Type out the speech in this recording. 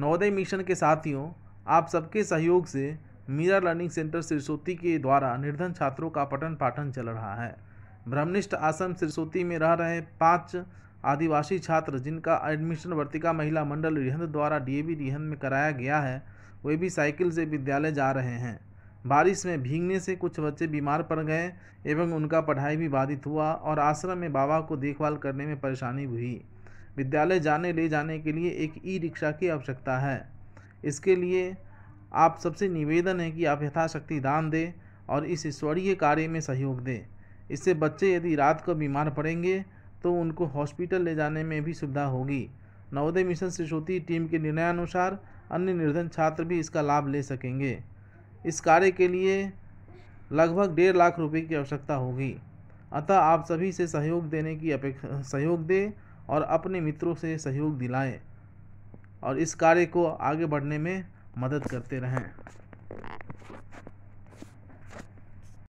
Navodaya mission के साथियों आप सबके सहयोग से मीरा लर्निंग सेंटर सिरसोती के द्वारा निर्धन छात्रों का पठन पाठन चल रहा है ब्रह्मनिष्ठ आश्रम सिरसोती में रह रहे पाँच आदिवासी छात्र जिनका एडमिशन वर्तिका महिला मंडल रिहंद द्वारा डीएवी रिहंद में कराया गया है वे भी साइकिल से विद्यालय जा रहे हैं बारिश में भीगने से कुछ बच्चे बीमार पड़ गए एवं उनका पढ़ाई भी बाधित हुआ और आश्रम में बाबा को देखभाल करने में परेशानी हुई विद्यालय जाने ले जाने के लिए एक ई रिक्शा की आवश्यकता है इसके लिए आप सबसे निवेदन है कि आप यथाशक्ति दान दें और इस ईश्वरीय कार्य में सहयोग दें इससे बच्चे यदि रात को बीमार पड़ेंगे तो उनको हॉस्पिटल ले जाने में भी सुविधा होगी नवोदय मिशन शिशोती टीम के निर्णयानुसार अन्य निर्धन छात्र भी इसका लाभ ले सकेंगे इस कार्य के लिए लगभग डेढ़ लाख रुपए की आवश्यकता होगी अतः आप सभी से सहयोग देने की अपेक्षा सहयोग दें और अपने मित्रों से सहयोग दिलाएं और इस कार्य को आगे बढ़ने में मदद करते रहें